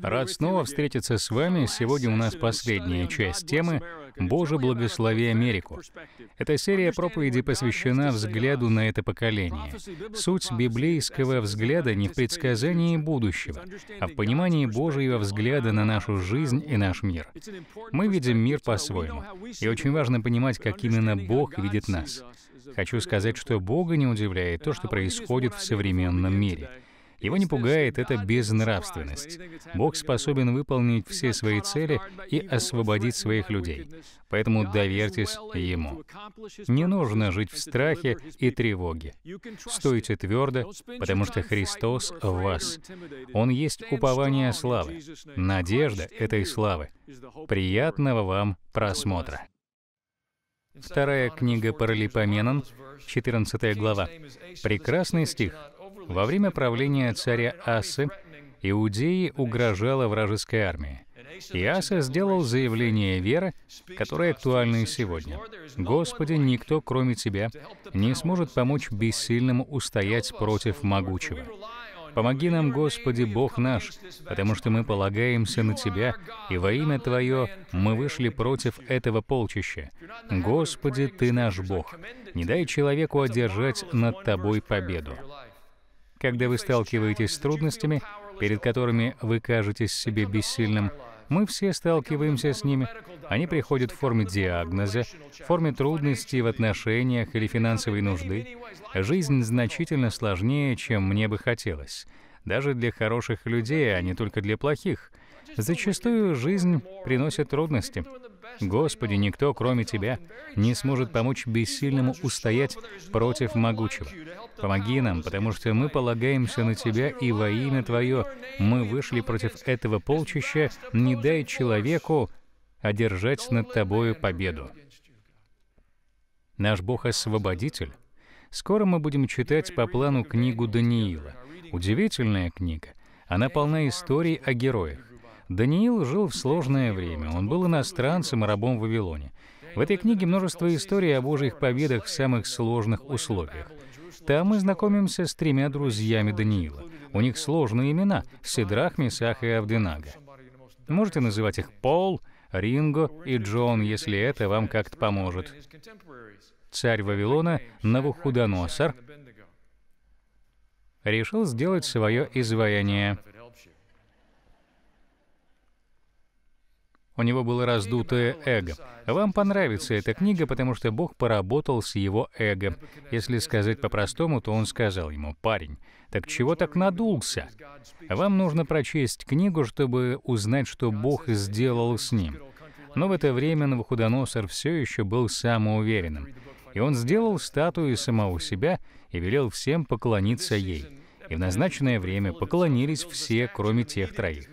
Рад снова встретиться с вами. Сегодня у нас последняя часть темы «Боже, благослови Америку». Эта серия проповеди посвящена взгляду на это поколение. Суть библейского взгляда не в предсказании будущего, а в понимании Божьего взгляда на нашу жизнь и наш мир. Мы видим мир по-своему, и очень важно понимать, как именно Бог видит нас. Хочу сказать, что Бога не удивляет то, что происходит в современном мире — его не пугает эта безнравственность. Бог способен выполнить все свои цели и освободить своих людей. Поэтому доверьтесь Ему. Не нужно жить в страхе и тревоге. Стойте твердо, потому что Христос в вас. Он есть упование славы. Надежда этой славы. Приятного вам просмотра. Вторая книга Паралипоменон, 14 глава. Прекрасный стих. Во время правления царя Асы Иудеи угрожала вражеская армия. И Аса сделал заявление веры, которое актуально и сегодня. «Господи, никто, кроме Тебя, не сможет помочь бессильному устоять против могучего. Помоги нам, Господи, Бог наш, потому что мы полагаемся на Тебя, и во имя Твое мы вышли против этого полчища. Господи, Ты наш Бог. Не дай человеку одержать над Тобой победу. Когда вы сталкиваетесь с трудностями, перед которыми вы кажетесь себе бессильным, мы все сталкиваемся с ними. Они приходят в форме диагноза, в форме трудностей в отношениях или финансовой нужды. Жизнь значительно сложнее, чем мне бы хотелось. Даже для хороших людей, а не только для плохих. Зачастую жизнь приносит трудности. Господи, никто, кроме Тебя, не сможет помочь бессильному устоять против могучего. Помоги нам, потому что мы полагаемся на Тебя, и во имя Твое мы вышли против этого полчища, не дай человеку одержать над Тобою победу. Наш Бог — освободитель. Скоро мы будем читать по плану книгу Даниила. Удивительная книга. Она полна историй о героях. Даниил жил в сложное время. Он был иностранцем и рабом в Вавилоне. В этой книге множество историй о Божьих победах в самых сложных условиях. Там мы знакомимся с тремя друзьями Даниила. У них сложные имена — Сидрах, Месах и Авденага. Можете называть их Пол, Ринго и Джон, если это вам как-то поможет. Царь Вавилона Навуходоносор решил сделать свое изваяние — У него было раздутое эго. Вам понравится эта книга, потому что Бог поработал с его эго. Если сказать по-простому, то он сказал ему, «Парень, так чего так надулся?» Вам нужно прочесть книгу, чтобы узнать, что Бог сделал с ним. Но в это время Новоходоносор все еще был самоуверенным. И он сделал статую самого себя и велел всем поклониться ей. И в назначенное время поклонились все, кроме тех троих.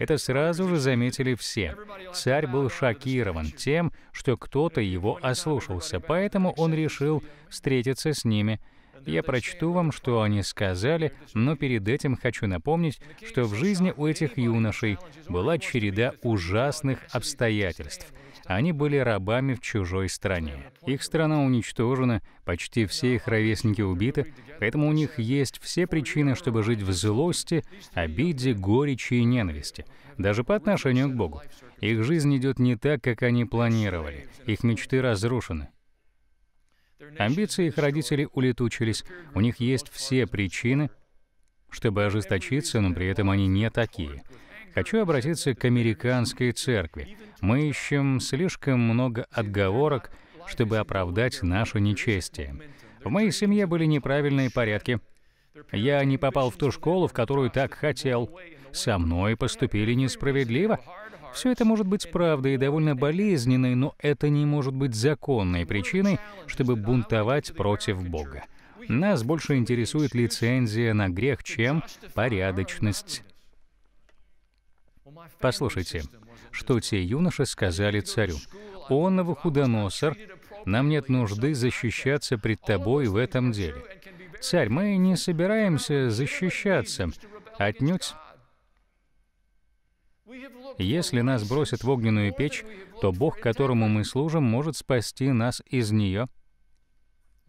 Это сразу же заметили все. Царь был шокирован тем, что кто-то его ослушался, поэтому он решил встретиться с ними. Я прочту вам, что они сказали, но перед этим хочу напомнить, что в жизни у этих юношей была череда ужасных обстоятельств — они были рабами в чужой стране. Их страна уничтожена, почти все их ровесники убиты, поэтому у них есть все причины, чтобы жить в злости, обиде, горечи и ненависти, даже по отношению к Богу. Их жизнь идет не так, как они планировали. Их мечты разрушены. Амбиции их родителей улетучились. У них есть все причины, чтобы ожесточиться, но при этом они не такие. Хочу обратиться к американской церкви. Мы ищем слишком много отговорок, чтобы оправдать наше нечестие. В моей семье были неправильные порядки. Я не попал в ту школу, в которую так хотел. Со мной поступили несправедливо. Все это может быть правдой и довольно болезненной, но это не может быть законной причиной, чтобы бунтовать против Бога. Нас больше интересует лицензия на грех, чем порядочность Послушайте, что те юноши сказали царю. Он, Навуходоносор, нам нет нужды защищаться пред тобой в этом деле. Царь, мы не собираемся защищаться, отнюдь. Если нас бросят в огненную печь, то Бог, которому мы служим, может спасти нас из нее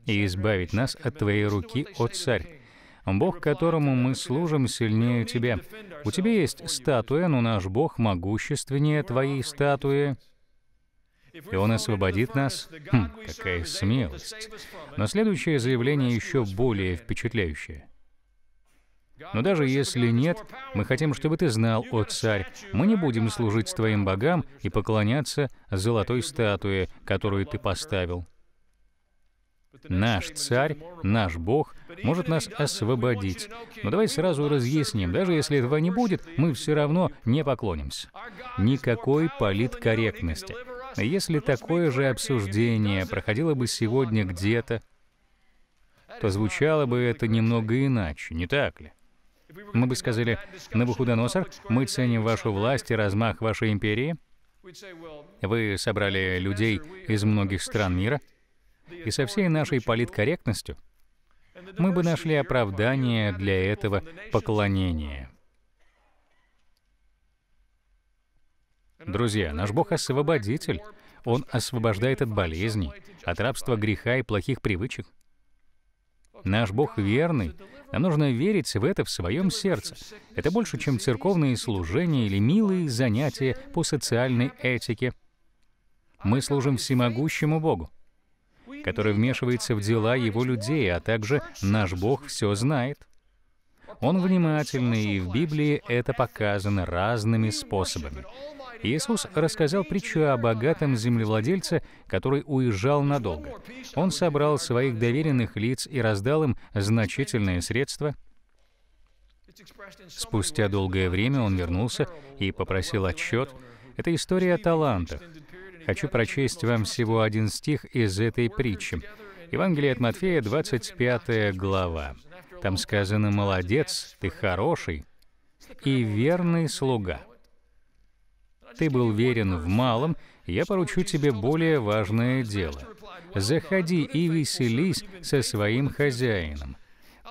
и избавить нас от твоей руки, о царь. Бог, которому мы служим, сильнее тебя. У тебя есть статуя, но наш Бог могущественнее твоей статуи, и Он освободит нас. Хм, какая смелость. Но следующее заявление еще более впечатляющее. Но даже если нет, мы хотим, чтобы ты знал, о царь, мы не будем служить твоим богам и поклоняться золотой статуе, которую ты поставил. Наш царь, наш Бог может нас освободить. Но давай сразу разъясним, даже если этого не будет, мы все равно не поклонимся. Никакой политкорректности. Если такое же обсуждение проходило бы сегодня где-то, то звучало бы это немного иначе, не так ли? Мы бы сказали, Навуходоносор, мы ценим вашу власть и размах вашей империи. Вы собрали людей из многих стран мира, и со всей нашей политкорректностью мы бы нашли оправдание для этого поклонения. Друзья, наш Бог — освободитель. Он освобождает от болезней, от рабства греха и плохих привычек. Наш Бог верный. Нам нужно верить в это в своем сердце. Это больше, чем церковные служения или милые занятия по социальной этике. Мы служим всемогущему Богу который вмешивается в дела его людей, а также наш Бог все знает. Он внимательный, и в Библии это показано разными способами. Иисус рассказал притчу о богатом землевладельце, который уезжал надолго. Он собрал своих доверенных лиц и раздал им значительные средства. Спустя долгое время он вернулся и попросил отчет. Это история о талантах хочу прочесть вам всего один стих из этой притчи. Евангелие от Матфея, 25 глава. Там сказано «Молодец, ты хороший и верный слуга». Ты был верен в малом, я поручу тебе более важное дело. Заходи и веселись со своим хозяином.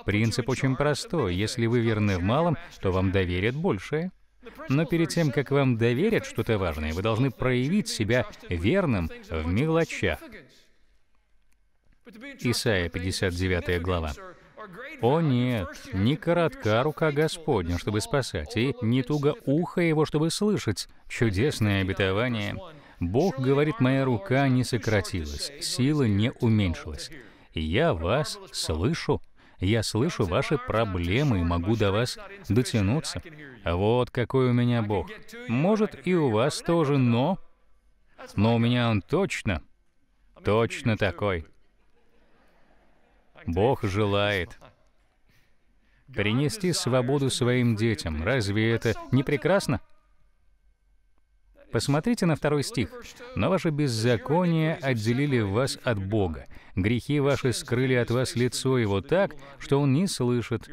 Принцип очень простой. Если вы верны в малом, то вам доверят большее. Но перед тем, как вам доверят что-то важное, вы должны проявить себя верным в мелочах. Исайя 59 глава. «О нет, не коротка рука Господня, чтобы спасать, и не туго ухо его, чтобы слышать чудесное обетование. Бог говорит, моя рука не сократилась, сила не уменьшилась. Я вас слышу». Я слышу ваши проблемы и могу до вас дотянуться. Вот какой у меня Бог. Может, и у вас тоже, но... Но у меня он точно, точно такой. Бог желает принести свободу своим детям. Разве это не прекрасно? Посмотрите на второй стих. «Но ваши беззакония отделили вас от Бога. Грехи ваши скрыли от вас лицо его так, что он не слышит.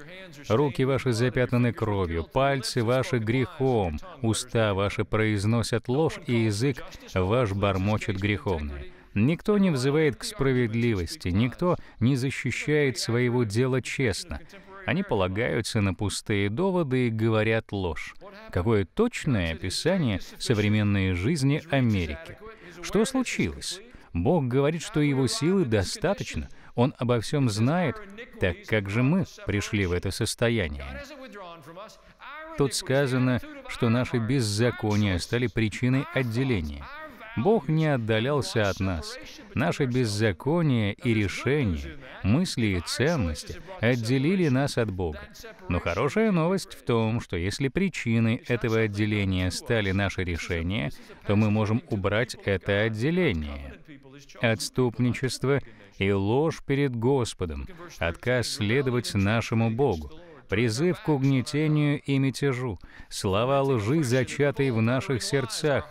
Руки ваши запятнаны кровью, пальцы ваши грехом, уста ваши произносят ложь, и язык ваш бормочет греховное». Никто не взывает к справедливости, никто не защищает своего дела честно. Они полагаются на пустые доводы и говорят ложь. Какое точное описание современной жизни Америки? Что случилось? Бог говорит, что его силы достаточно, он обо всем знает, так как же мы пришли в это состояние? Тут сказано, что наши беззакония стали причиной отделения — Бог не отдалялся от нас. Наши беззакония и решения, мысли и ценности отделили нас от Бога. Но хорошая новость в том, что если причиной этого отделения стали наши решения, то мы можем убрать это отделение. Отступничество и ложь перед Господом, отказ следовать нашему Богу — призыв к угнетению и мятежу, слова лжи, зачатые в наших сердцах.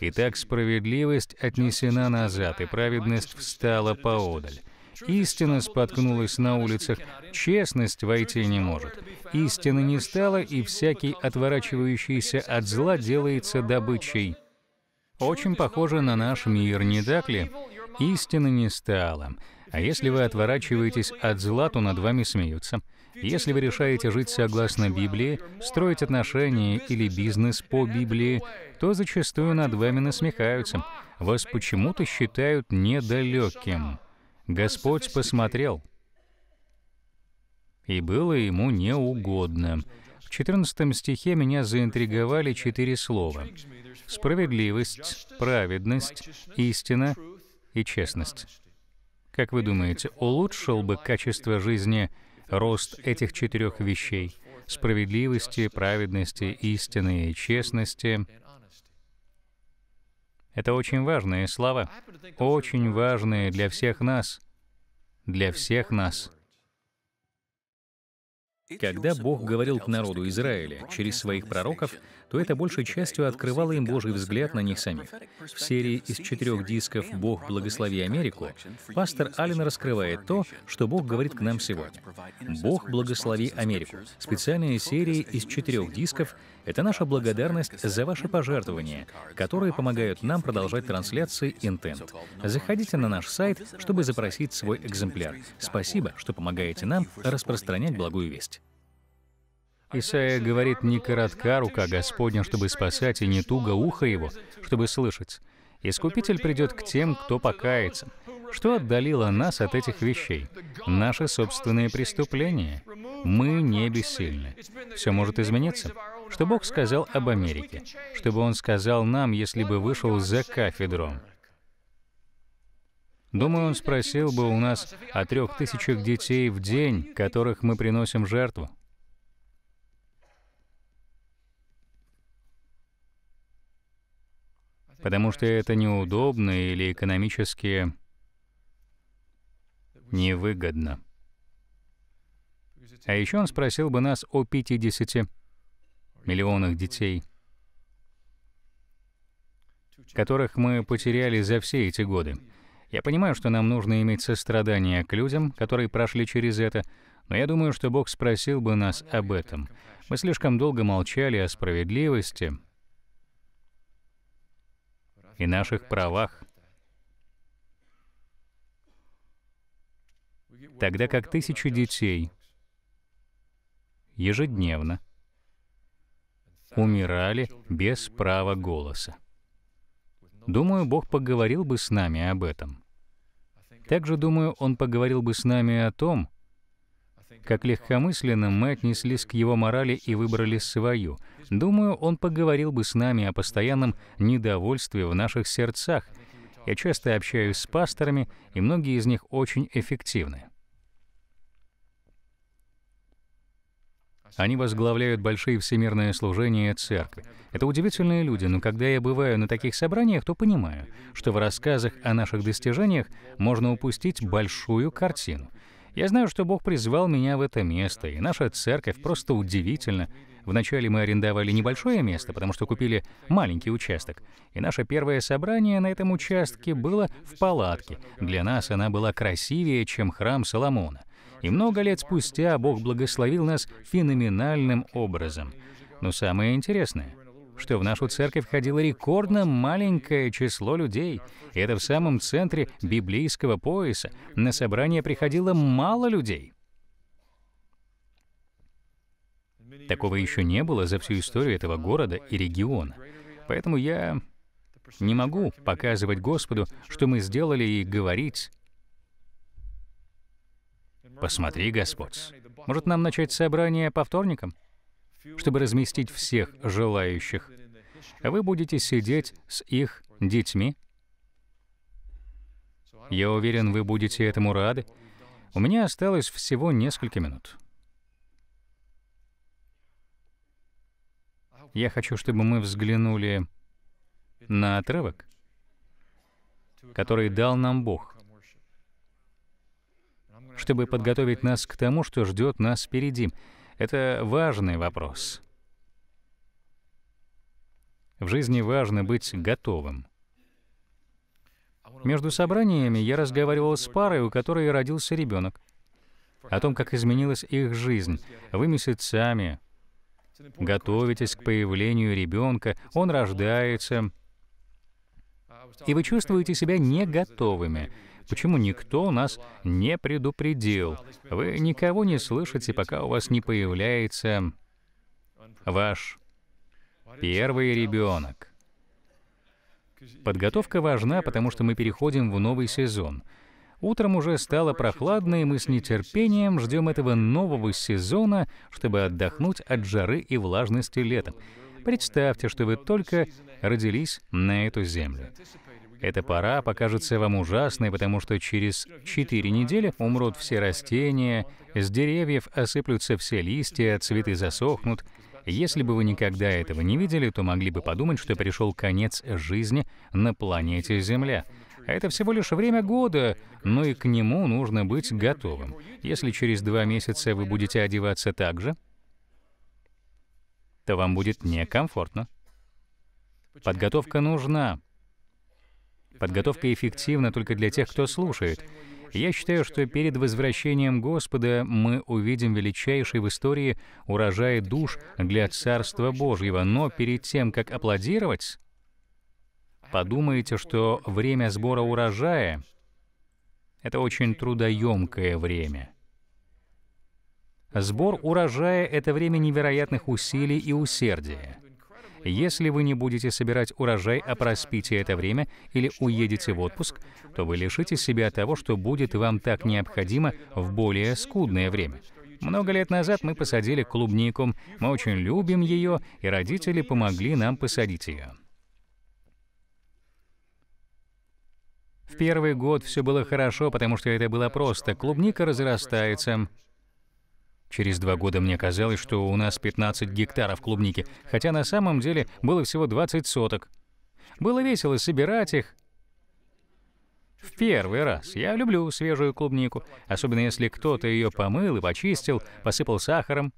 Итак, справедливость отнесена назад, и праведность встала поодаль. Истина споткнулась на улицах, честность войти не может. Истины не стало, и всякий, отворачивающийся от зла, делается добычей. Очень похоже на наш мир, не так ли? Истины не стало. А если вы отворачиваетесь от зла, то над вами смеются. Если вы решаете жить согласно Библии, строить отношения или бизнес по Библии, то зачастую над вами насмехаются. Вас почему-то считают недалеким. Господь посмотрел, и было ему неугодно. В 14 стихе меня заинтриговали четыре слова. Справедливость, праведность, истина и честность. Как вы думаете, улучшил бы качество жизни Рост этих четырех вещей — справедливости, праведности, истины и честности — это очень важные слова, очень важные для всех нас, для всех нас. Когда Бог говорил к народу Израиля через своих пророков, то это большей частью открывало им Божий взгляд на них самих. В серии из четырех дисков «Бог, благослови Америку» пастор Аллен раскрывает то, что Бог говорит к нам сегодня. «Бог, благослови Америку» — специальная серия из четырех дисков — это наша благодарность за ваши пожертвования, которые помогают нам продолжать трансляции «Интент». Заходите на наш сайт, чтобы запросить свой экземпляр. Спасибо, что помогаете нам распространять благую весть. Исаия говорит, «Не коротка рука Господня, чтобы спасать, и не туго ухо его, чтобы слышать». Искупитель придет к тем, кто покается. Что отдалило нас от этих вещей? Наши собственные преступления. Мы не бессильны. Все может измениться. Что Бог сказал об Америке? Что бы Он сказал нам, если бы вышел за кафедром. Думаю, он спросил бы у нас о трех тысячах детей в день, которых мы приносим жертву. потому что это неудобно или экономически невыгодно. А еще он спросил бы нас о 50 миллионах детей, которых мы потеряли за все эти годы. Я понимаю, что нам нужно иметь сострадание к людям, которые прошли через это, но я думаю, что Бог спросил бы нас об этом. Мы слишком долго молчали о справедливости, и наших правах. Тогда как тысячи детей ежедневно умирали без права голоса. Думаю, Бог поговорил бы с нами об этом. Также, думаю, Он поговорил бы с нами о том, как легкомысленным мы отнеслись к его морали и выбрали свою. Думаю, он поговорил бы с нами о постоянном недовольстве в наших сердцах. Я часто общаюсь с пасторами, и многие из них очень эффективны. Они возглавляют большие всемирные служения церкви. Это удивительные люди, но когда я бываю на таких собраниях, то понимаю, что в рассказах о наших достижениях можно упустить большую картину. Я знаю, что Бог призвал меня в это место, и наша церковь просто удивительна. Вначале мы арендовали небольшое место, потому что купили маленький участок. И наше первое собрание на этом участке было в палатке. Для нас она была красивее, чем храм Соломона. И много лет спустя Бог благословил нас феноменальным образом. Но самое интересное — что в нашу церковь ходило рекордно маленькое число людей. И это в самом центре библейского пояса. На собрание приходило мало людей. Такого еще не было за всю историю этого города и региона. Поэтому я не могу показывать Господу, что мы сделали, и говорить, «Посмотри, Господь, может, нам начать собрание по вторникам?» чтобы разместить всех желающих. Вы будете сидеть с их детьми. Я уверен, вы будете этому рады. У меня осталось всего несколько минут. Я хочу, чтобы мы взглянули на отрывок, который дал нам Бог, чтобы подготовить нас к тому, что ждет нас впереди. Это важный вопрос. В жизни важно быть готовым. Между собраниями я разговаривал с парой, у которой родился ребенок, о том, как изменилась их жизнь. Вы месяцами готовитесь к появлению ребенка, он рождается, и вы чувствуете себя не готовыми. Почему никто нас не предупредил? Вы никого не слышите, пока у вас не появляется ваш первый ребенок. Подготовка важна, потому что мы переходим в новый сезон. Утром уже стало прохладно, и мы с нетерпением ждем этого нового сезона, чтобы отдохнуть от жары и влажности летом. Представьте, что вы только родились на эту землю. Эта пора покажется вам ужасной, потому что через четыре недели умрут все растения, с деревьев осыплются все листья, цветы засохнут. Если бы вы никогда этого не видели, то могли бы подумать, что пришел конец жизни на планете Земля. Это всего лишь время года, но и к нему нужно быть готовым. Если через два месяца вы будете одеваться так же, то вам будет некомфортно. Подготовка нужна, Подготовка эффективна только для тех, кто слушает. Я считаю, что перед возвращением Господа мы увидим величайший в истории урожай душ для Царства Божьего, но перед тем, как аплодировать, подумайте, что время сбора урожая — это очень трудоемкое время. Сбор урожая — это время невероятных усилий и усердия. Если вы не будете собирать урожай, а проспите это время или уедете в отпуск, то вы лишите себя того, что будет вам так необходимо в более скудное время. Много лет назад мы посадили клубнику, мы очень любим ее, и родители помогли нам посадить ее. В первый год все было хорошо, потому что это было просто. Клубника разрастается. Через два года мне казалось, что у нас 15 гектаров клубники, хотя на самом деле было всего 20 соток. Было весело собирать их. В первый раз. Я люблю свежую клубнику, особенно если кто-то ее помыл и почистил, посыпал сахаром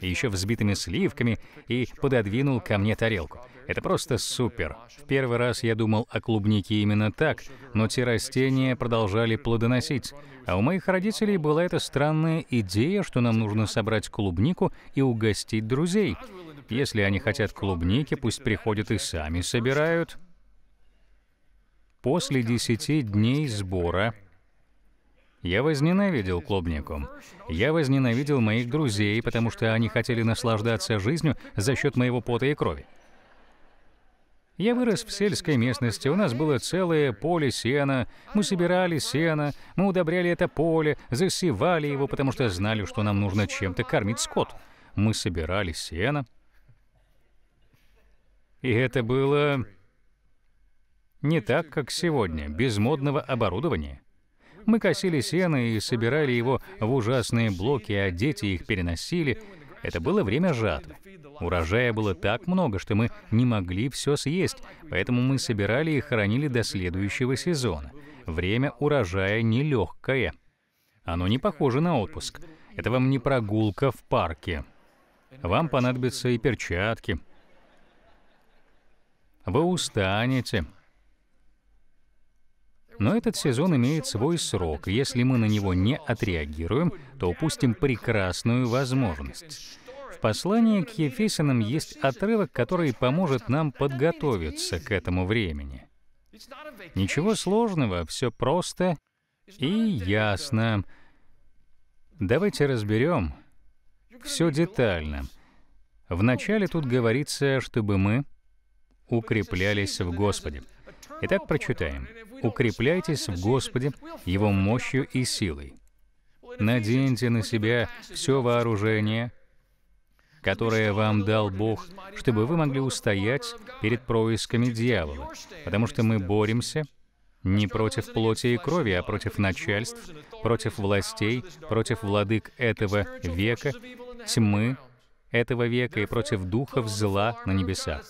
и еще взбитыми сливками, и пододвинул ко мне тарелку. Это просто супер. В первый раз я думал о клубнике именно так, но те растения продолжали плодоносить. А у моих родителей была эта странная идея, что нам нужно собрать клубнику и угостить друзей. Если они хотят клубники, пусть приходят и сами собирают. После 10 дней сбора я возненавидел клубнику. Я возненавидел моих друзей, потому что они хотели наслаждаться жизнью за счет моего пота и крови. Я вырос в сельской местности, у нас было целое поле сена, мы собирали сено, мы удобряли это поле, засевали его, потому что знали, что нам нужно чем-то кормить скот. Мы собирали сено. И это было не так, как сегодня, без модного оборудования. Мы косили сено и собирали его в ужасные блоки, а дети их переносили. Это было время жатвы. Урожая было так много, что мы не могли все съесть, поэтому мы собирали и хоронили до следующего сезона. Время урожая нелегкое. Оно не похоже на отпуск. Это вам не прогулка в парке. Вам понадобятся и перчатки. Вы устанете. Но этот сезон имеет свой срок, и если мы на него не отреагируем, то упустим прекрасную возможность. В послании к Ефесянам есть отрывок, который поможет нам подготовиться к этому времени. Ничего сложного, все просто и ясно. Давайте разберем все детально. Вначале тут говорится, чтобы мы укреплялись в Господе. Итак, прочитаем. «Укрепляйтесь в Господе, Его мощью и силой. Наденьте на себя все вооружение, которое вам дал Бог, чтобы вы могли устоять перед происками дьявола, потому что мы боремся не против плоти и крови, а против начальств, против властей, против владык этого века, тьмы этого века и против духов зла на небесах.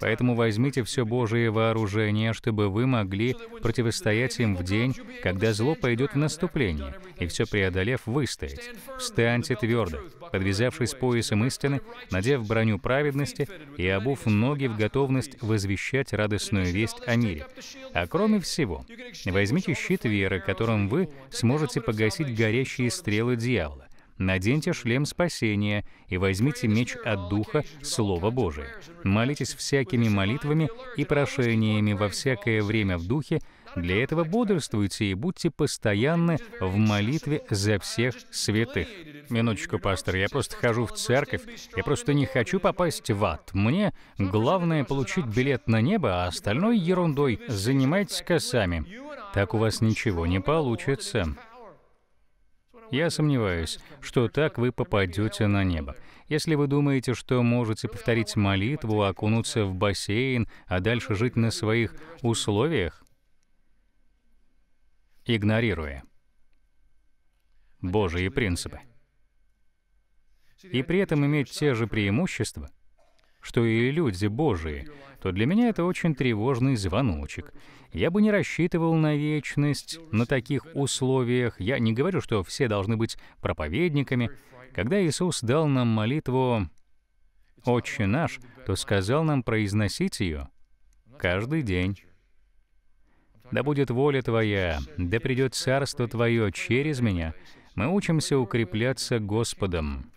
Поэтому возьмите все Божие вооружение, чтобы вы могли противостоять им в день, когда зло пойдет в наступление, и все преодолев, выстоять. Встаньте твердо, подвязавшись поясом истины, надев броню праведности и обув ноги в готовность возвещать радостную весть о мире. А кроме всего, возьмите щит веры, которым вы сможете погасить горящие стрелы дьявола наденьте шлем спасения и возьмите меч от Духа, Слово Божие. Молитесь всякими молитвами и прошениями во всякое время в Духе, для этого бодрствуйте и будьте постоянны в молитве за всех святых. Минуточку, пастор, я просто хожу в церковь, я просто не хочу попасть в ад. Мне главное получить билет на небо, а остальной ерундой занимайтесь косами. Так у вас ничего не получится. Я сомневаюсь, что так вы попадете на небо. Если вы думаете, что можете повторить молитву, окунуться в бассейн, а дальше жить на своих условиях, игнорируя Божьи принципы, и при этом иметь те же преимущества, что и люди Божии, то для меня это очень тревожный звоночек. Я бы не рассчитывал на вечность на таких условиях. Я не говорю, что все должны быть проповедниками. Когда Иисус дал нам молитву «Отче наш», то сказал нам произносить ее каждый день. «Да будет воля Твоя, да придет Царство Твое через меня». Мы учимся укрепляться Господом.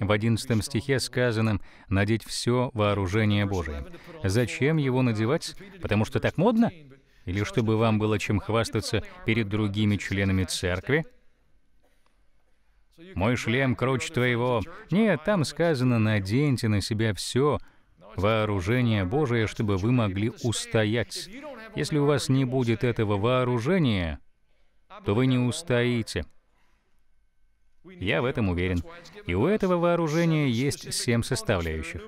В 11 стихе сказано «надеть все вооружение Божие». Зачем его надевать? Потому что так модно? Или чтобы вам было чем хвастаться перед другими членами церкви? «Мой шлем круче твоего». Нет, там сказано «наденьте на себя все вооружение Божие, чтобы вы могли устоять». Если у вас не будет этого вооружения, то вы не устоите. Я в этом уверен. И у этого вооружения есть семь составляющих.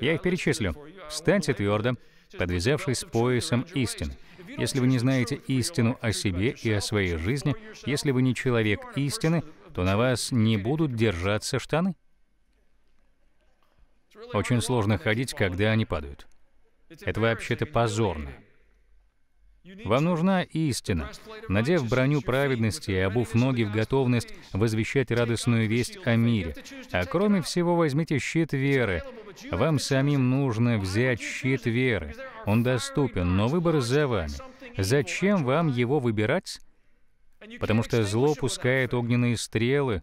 Я их перечислю. Станьте твердо, подвязавшись поясом истин. Если вы не знаете истину о себе и о своей жизни, если вы не человек истины, то на вас не будут держаться штаны. Очень сложно ходить, когда они падают. Это вообще-то позорно. Вам нужна истина. Надев броню праведности и обув ноги в готовность возвещать радостную весть о мире. А кроме всего, возьмите щит веры. Вам самим нужно взять щит веры. Он доступен, но выбор за вами. Зачем вам его выбирать? Потому что зло пускает огненные стрелы,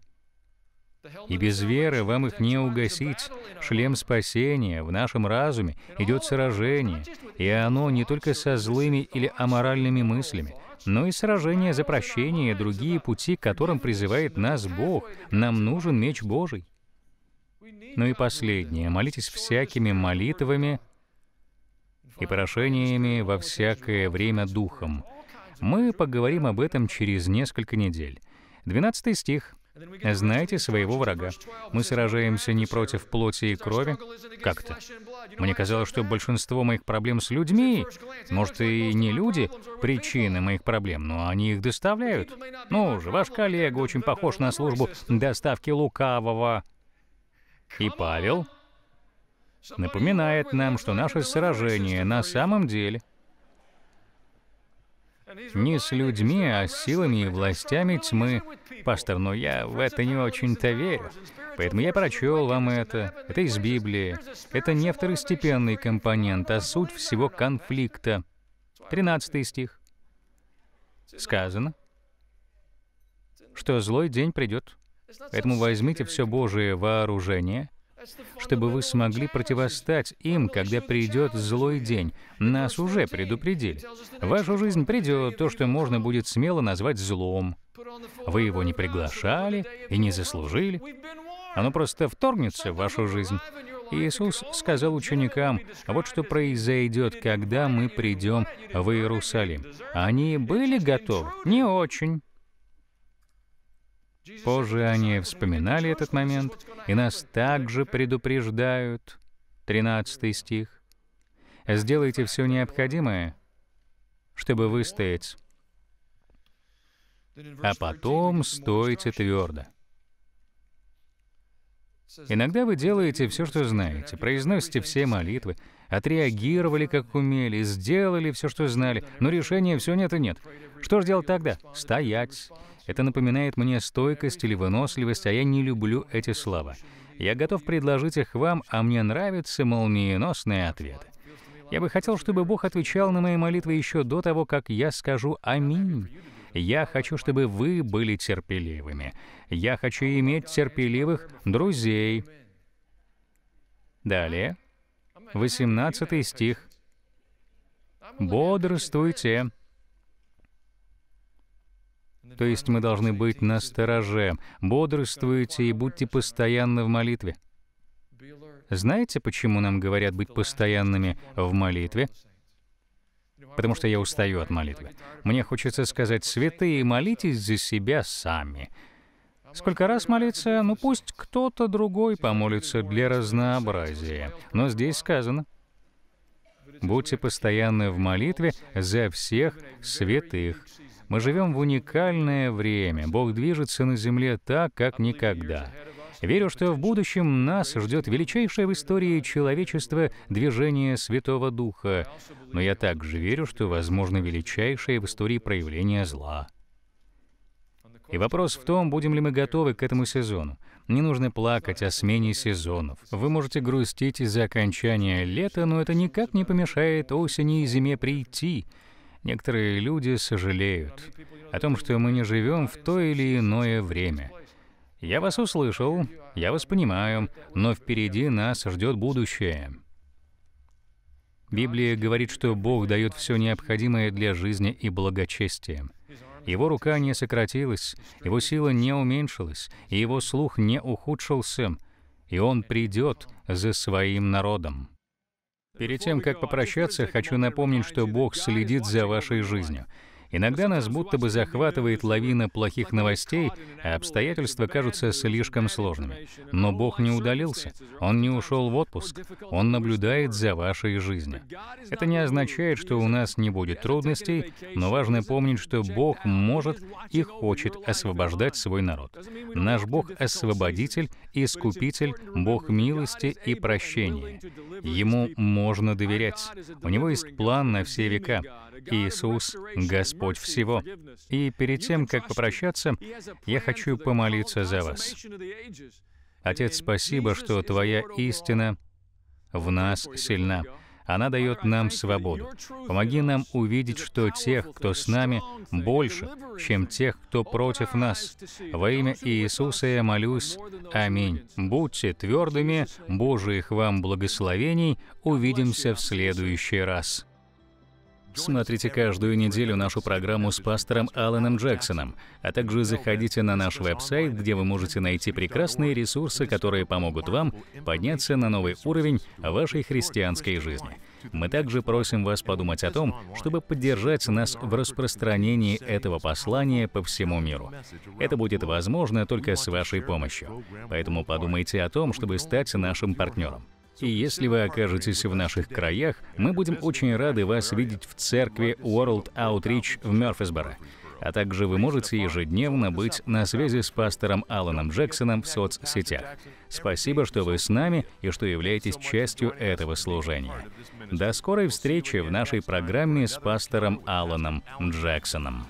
и без веры вам их не угасить. Шлем спасения, в нашем разуме идет сражение, и оно не только со злыми или аморальными мыслями, но и сражение за прощение и другие пути, к которым призывает нас Бог. Нам нужен меч Божий. Ну и последнее. Молитесь всякими молитвами и прошениями во всякое время Духом. Мы поговорим об этом через несколько недель. 12 стих знаете своего врага. Мы сражаемся не против плоти и крови. Как-то. Мне казалось, что большинство моих проблем с людьми, может, и не люди, причины моих проблем, но они их доставляют. Ну же, ваш коллега очень похож на службу доставки лукавого. И Павел напоминает нам, что наше сражение на самом деле — не с людьми, а с силами и властями тьмы. Пастор, но я в это не очень-то верю. Поэтому я прочел вам это. Это из Библии. Это не второстепенный компонент, а суть всего конфликта. 13 стих. Сказано, что злой день придет. Поэтому возьмите все Божие вооружение, чтобы вы смогли противостать им, когда придет злой день. Нас уже предупредили. В вашу жизнь придет то, что можно будет смело назвать злом. Вы его не приглашали и не заслужили. Оно просто вторгнется в вашу жизнь. Иисус сказал ученикам, вот что произойдет, когда мы придем в Иерусалим. Они были готовы? Не очень. Позже они вспоминали этот момент, и нас также предупреждают. 13 стих. «Сделайте все необходимое, чтобы выстоять, а потом стойте твердо». Иногда вы делаете все, что знаете, произносите все молитвы, отреагировали, как умели, сделали все, что знали, но решения все нет и нет. Что же делать тогда? Стоять это напоминает мне стойкость или выносливость, а я не люблю эти слова. Я готов предложить их вам, а мне нравятся молниеносные ответы. Я бы хотел, чтобы Бог отвечал на мои молитвы еще до того, как я скажу «Аминь». Я хочу, чтобы вы были терпеливыми. Я хочу иметь терпеливых друзей. Далее, 18 стих. «Бодрствуйте, то есть мы должны быть на стороже. Бодрствуйте и будьте постоянно в молитве. Знаете, почему нам говорят быть постоянными в молитве? Потому что я устаю от молитвы. Мне хочется сказать, святые, молитесь за себя сами. Сколько раз молиться? Ну пусть кто-то другой помолится для разнообразия. Но здесь сказано, будьте постоянны в молитве за всех святых. Мы живем в уникальное время. Бог движется на земле так, как никогда. Верю, что в будущем нас ждет величайшее в истории человечества движение Святого Духа, но я также верю, что возможно величайшее в истории проявление зла. И вопрос в том, будем ли мы готовы к этому сезону. Не нужно плакать о смене сезонов. Вы можете грустить из-за окончания лета, но это никак не помешает осени и зиме прийти — Некоторые люди сожалеют о том, что мы не живем в то или иное время. Я вас услышал, я вас понимаю, но впереди нас ждет будущее. Библия говорит, что Бог дает все необходимое для жизни и благочестия. Его рука не сократилась, его сила не уменьшилась, и его слух не ухудшился, и он придет за своим народом. Перед тем, как попрощаться, хочу напомнить, что Бог следит за вашей жизнью. Иногда нас будто бы захватывает лавина плохих новостей, а обстоятельства кажутся слишком сложными. Но Бог не удалился, Он не ушел в отпуск, Он наблюдает за вашей жизнью. Это не означает, что у нас не будет трудностей, но важно помнить, что Бог может и хочет освобождать свой народ. Наш Бог — освободитель, искупитель, Бог милости и прощения. Ему можно доверять. У него есть план на все века. Иисус — Господь. Господь всего. И перед тем, как попрощаться, я хочу помолиться за вас. Отец, спасибо, что Твоя истина в нас сильна. Она дает нам свободу. Помоги нам увидеть, что тех, кто с нами, больше, чем тех, кто против нас. Во имя Иисуса я молюсь. Аминь. Будьте твердыми, Божьих вам благословений. Увидимся в следующий раз. Смотрите каждую неделю нашу программу с пастором Алленом Джексоном, а также заходите на наш веб-сайт, где вы можете найти прекрасные ресурсы, которые помогут вам подняться на новый уровень вашей христианской жизни. Мы также просим вас подумать о том, чтобы поддержать нас в распространении этого послания по всему миру. Это будет возможно только с вашей помощью. Поэтому подумайте о том, чтобы стать нашим партнером. И если вы окажетесь в наших краях, мы будем очень рады вас видеть в церкви World Outreach в Мерфисборо. А также вы можете ежедневно быть на связи с пастором Аланом Джексоном в соцсетях. Спасибо, что вы с нами и что являетесь частью этого служения. До скорой встречи в нашей программе с пастором Аланом Джексоном.